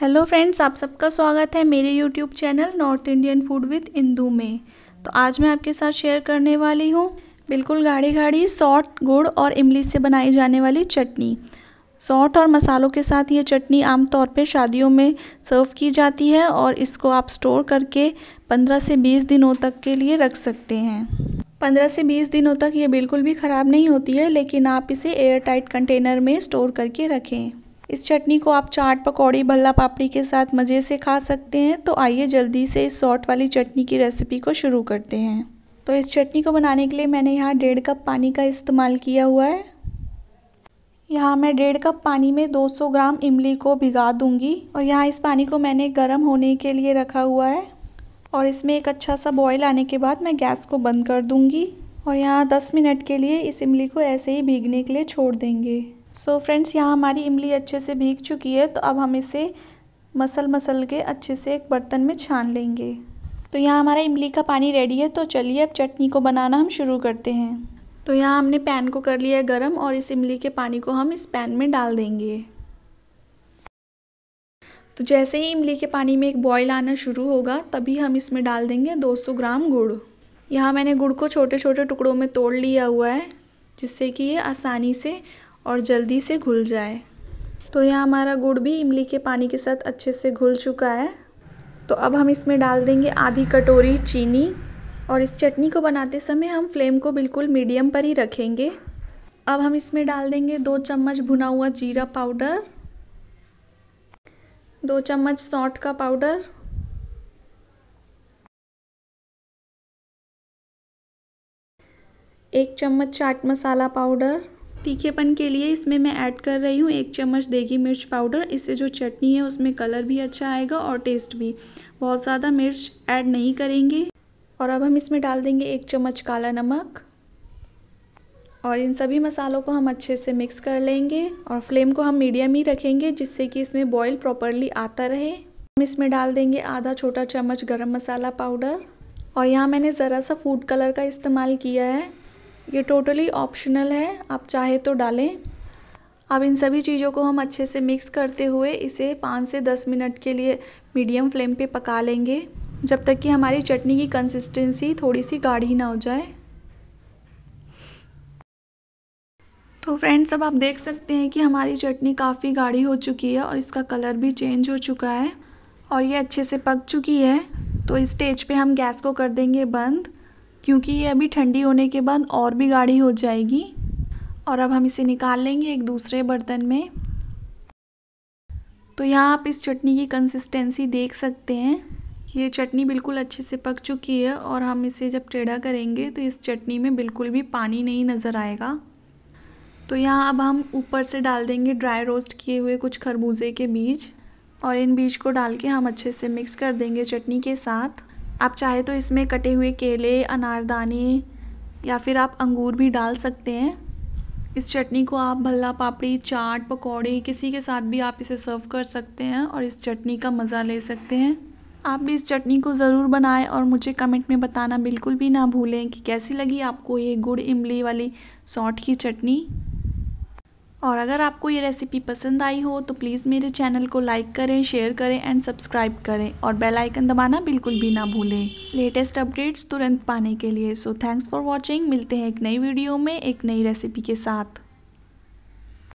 hello friends आप सबका स्वागत है मेरे YouTube channel north Indian food with Indu में तो आज मैं आपके साथ शेयर करने वाली हूँ बिल्कुल गाढ़ी गाढ़ी सॉट गुड़ और इमली से बनाई जाने वाली चटनी सॉट और मसालों के साथ ये चटनी आमतौर पर शादियों में सर्व की जाती है और इसको आप स्टोर करके पंद्रह से बीस दिनों तक के लिए रख सकते हैं पंद्रह से बीस दिनों तक ये बिल्कुल भी ख़राब नहीं होती है लेकिन आप इसे एयर टाइट कंटेनर में स्टोर करके रखें इस चटनी को आप चाट पकौड़ी भल्ला पापड़ी के साथ मज़े से खा सकते हैं तो आइए जल्दी से इस सॉट वाली चटनी की रेसिपी को शुरू करते हैं तो इस चटनी को बनाने के लिए मैंने यहाँ डेढ़ कप पानी का इस्तेमाल किया हुआ है यहाँ मैं डेढ़ कप पानी में 200 ग्राम इमली को भिगा दूंगी और यहाँ इस पानी को मैंने गर्म होने के लिए रखा हुआ है और इसमें एक अच्छा सा बॉयल आने के बाद मैं गैस को बंद कर दूंगी और यहाँ 10 मिनट के लिए इस इमली को ऐसे ही भीगने के लिए छोड़ देंगे सो so फ्रेंड्स यहाँ हमारी इमली अच्छे से भीग चुकी है तो अब हम इसे मसल मसल के अच्छे से एक बर्तन में छान लेंगे तो यहाँ हमारा इमली का पानी रेडी है तो चलिए अब चटनी को बनाना हम शुरू करते हैं तो यहाँ हमने पैन को कर लिया है गर्म और इस इमली के पानी को हम इस पैन में डाल देंगे तो जैसे ही इमली के पानी में एक बॉयल आना शुरू होगा तभी हम इसमें डाल देंगे 200 ग्राम गुड़ यहाँ मैंने गुड़ को छोटे छोटे टुकड़ों में तोड़ लिया हुआ है जिससे कि ये आसानी से और जल्दी से घुल जाए तो यह हमारा गुड़ भी इमली के पानी के साथ अच्छे से घुल चुका है तो अब हम इसमें डाल देंगे आधी कटोरी चीनी और इस चटनी को बनाते समय हम फ्लेम को बिल्कुल मीडियम पर ही रखेंगे अब हम इसमें डाल देंगे दो चम्मच भुना हुआ जीरा पाउडर दो चम्मच सौट का पाउडर एक चम्मच चाट मसाला पाउडर तीखेपन के लिए इसमें मैं ऐड कर रही हूँ एक चम्मच देगी मिर्च पाउडर इससे जो चटनी है उसमें कलर भी अच्छा आएगा और टेस्ट भी बहुत ज़्यादा मिर्च ऐड नहीं करेंगे और अब हम इसमें डाल देंगे एक चम्मच काला नमक और इन सभी मसालों को हम अच्छे से मिक्स कर लेंगे और फ्लेम को हम मीडियम ही रखेंगे जिससे कि इसमें बॉईल प्रॉपरली आता रहे हम इसमें डाल देंगे आधा छोटा चम्मच गरम मसाला पाउडर और यहाँ मैंने ज़रा सा फूड कलर का इस्तेमाल किया है ये टोटली ऑप्शनल है आप चाहे तो डालें अब इन सभी चीज़ों को हम अच्छे से मिक्स करते हुए इसे पाँच से दस मिनट के लिए मीडियम फ्लेम पे पका लेंगे जब तक कि हमारी चटनी की कंसिस्टेंसी थोड़ी सी गाढ़ी ना हो जाए तो फ्रेंड्स अब आप देख सकते हैं कि हमारी चटनी काफ़ी गाढ़ी हो चुकी है और इसका कलर भी चेंज हो चुका है और ये अच्छे से पक चुकी है तो इस स्टेज पे हम गैस को कर देंगे बंद क्योंकि ये अभी ठंडी होने के बाद और भी गाढ़ी हो जाएगी और अब हम इसे निकाल लेंगे एक दूसरे बर्तन में तो यहाँ आप इस चटनी की कंसिस्टेंसी देख सकते हैं ये चटनी बिल्कुल अच्छे से पक चुकी है और हम इसे जब टेढ़ा करेंगे तो इस चटनी में बिल्कुल भी पानी नहीं नज़र आएगा तो यहाँ अब हम ऊपर से डाल देंगे ड्राई रोस्ट किए हुए कुछ खरबूजे के बीज और इन बीज को डाल के हम अच्छे से मिक्स कर देंगे चटनी के साथ आप चाहे तो इसमें कटे हुए केले अनारदाने या फिर आप अंगूर भी डाल सकते हैं इस चटनी को आप भल्ला पापड़ी चाट पकौड़ी किसी के साथ भी आप इसे सर्व कर सकते हैं और इस चटनी का मज़ा ले सकते हैं आप भी इस चटनी को ज़रूर बनाएं और मुझे कमेंट में बताना बिल्कुल भी ना भूलें कि कैसी लगी आपको ये गुड़ इमली वाली सौंठ की चटनी और अगर आपको ये रेसिपी पसंद आई हो तो प्लीज़ मेरे चैनल को लाइक करें शेयर करें एंड सब्सक्राइब करें और बेल आइकन दबाना बिल्कुल भी ना भूलें लेटेस्ट अपडेट्स तुरंत पाने के लिए सो थैंक्स फॉर वॉचिंग मिलते हैं एक नई वीडियो में एक नई रेसिपी के साथ